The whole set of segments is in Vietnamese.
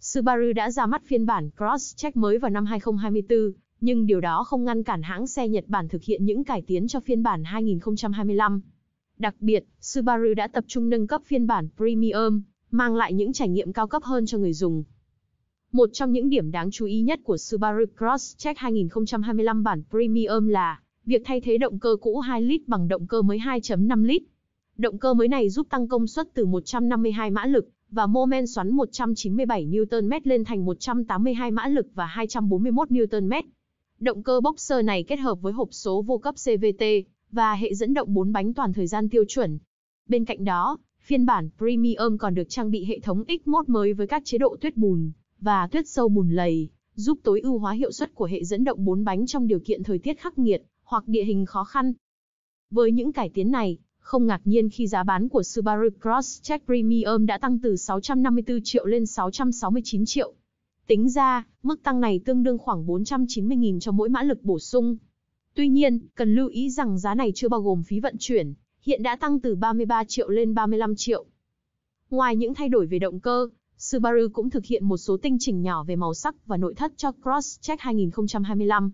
Subaru đã ra mắt phiên bản Crosstrek mới vào năm 2024, nhưng điều đó không ngăn cản hãng xe Nhật Bản thực hiện những cải tiến cho phiên bản 2025. Đặc biệt, Subaru đã tập trung nâng cấp phiên bản Premium, mang lại những trải nghiệm cao cấp hơn cho người dùng. Một trong những điểm đáng chú ý nhất của Subaru Crosstrek 2025 bản Premium là việc thay thế động cơ cũ 2 lít bằng động cơ mới 2.5 lít Động cơ mới này giúp tăng công suất từ 152 mã lực và mô men xoắn 197 Nm lên thành 182 mã lực và 241 Nm. Động cơ boxer này kết hợp với hộp số vô cấp CVT và hệ dẫn động 4 bánh toàn thời gian tiêu chuẩn. Bên cạnh đó, phiên bản Premium còn được trang bị hệ thống X-Mode mới với các chế độ tuyết bùn và tuyết sâu bùn lầy, giúp tối ưu hóa hiệu suất của hệ dẫn động 4 bánh trong điều kiện thời tiết khắc nghiệt hoặc địa hình khó khăn. Với những cải tiến này, không ngạc nhiên khi giá bán của Subaru Crosstrek Premium đã tăng từ 654 triệu lên 669 triệu. Tính ra, mức tăng này tương đương khoảng 490.000 cho mỗi mã lực bổ sung. Tuy nhiên, cần lưu ý rằng giá này chưa bao gồm phí vận chuyển, hiện đã tăng từ 33 triệu lên 35 triệu. Ngoài những thay đổi về động cơ, Subaru cũng thực hiện một số tinh chỉnh nhỏ về màu sắc và nội thất cho Crosstrek 2025.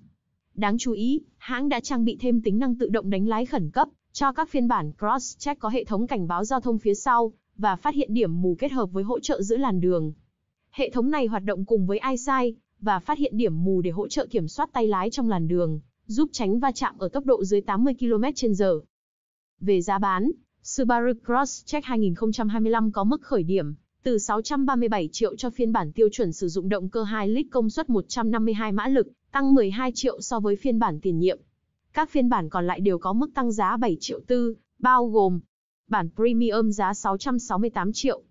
Đáng chú ý, hãng đã trang bị thêm tính năng tự động đánh lái khẩn cấp, cho các phiên bản Crosscheck có hệ thống cảnh báo giao thông phía sau và phát hiện điểm mù kết hợp với hỗ trợ giữ làn đường. Hệ thống này hoạt động cùng với EyeSight và phát hiện điểm mù để hỗ trợ kiểm soát tay lái trong làn đường, giúp tránh va chạm ở tốc độ dưới 80 km/h. Về giá bán, Subaru Crosscheck 2025 có mức khởi điểm từ 637 triệu cho phiên bản tiêu chuẩn sử dụng động cơ 2 lít công suất 152 mã lực, tăng 12 triệu so với phiên bản tiền nhiệm. Các phiên bản còn lại đều có mức tăng giá 7 triệu tư, bao gồm bản Premium giá 668 triệu,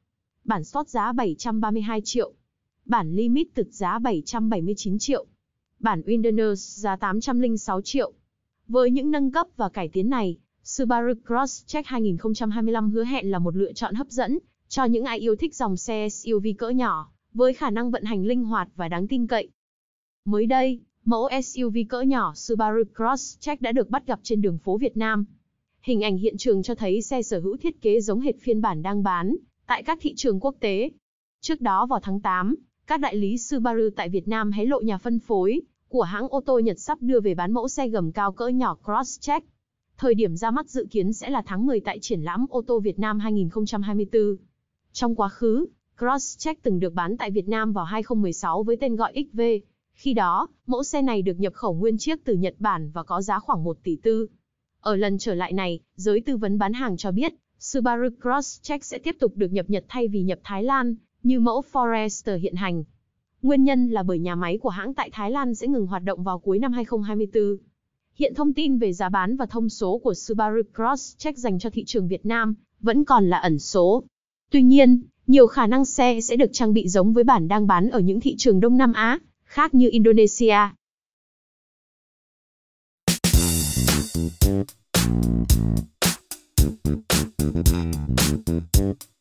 bản Sport giá 732 triệu, bản Limited giá 779 triệu, bản Wilderness giá 806 triệu. Với những nâng cấp và cải tiến này, Subaru Crosstrek 2025 hứa hẹn là một lựa chọn hấp dẫn cho những ai yêu thích dòng xe SUV cỡ nhỏ, với khả năng vận hành linh hoạt và đáng tin cậy. Mới đây, Mẫu SUV cỡ nhỏ Subaru Crosstrek đã được bắt gặp trên đường phố Việt Nam. Hình ảnh hiện trường cho thấy xe sở hữu thiết kế giống hệt phiên bản đang bán tại các thị trường quốc tế. Trước đó vào tháng 8, các đại lý Subaru tại Việt Nam hé lộ nhà phân phối của hãng ô tô Nhật sắp đưa về bán mẫu xe gầm cao cỡ nhỏ Crosstrek. Thời điểm ra mắt dự kiến sẽ là tháng 10 tại triển lãm ô tô Việt Nam 2024. Trong quá khứ, Crosstrek từng được bán tại Việt Nam vào 2016 với tên gọi XV khi đó, mẫu xe này được nhập khẩu nguyên chiếc từ Nhật Bản và có giá khoảng 1 tỷ tư. Ở lần trở lại này, giới tư vấn bán hàng cho biết, Subaru Crosstrek sẽ tiếp tục được nhập Nhật thay vì nhập Thái Lan, như mẫu Forester hiện hành. Nguyên nhân là bởi nhà máy của hãng tại Thái Lan sẽ ngừng hoạt động vào cuối năm 2024. Hiện thông tin về giá bán và thông số của Subaru Crosstrek dành cho thị trường Việt Nam vẫn còn là ẩn số. Tuy nhiên, nhiều khả năng xe sẽ được trang bị giống với bản đang bán ở những thị trường Đông Nam Á, khác như Indonesia. Thank you.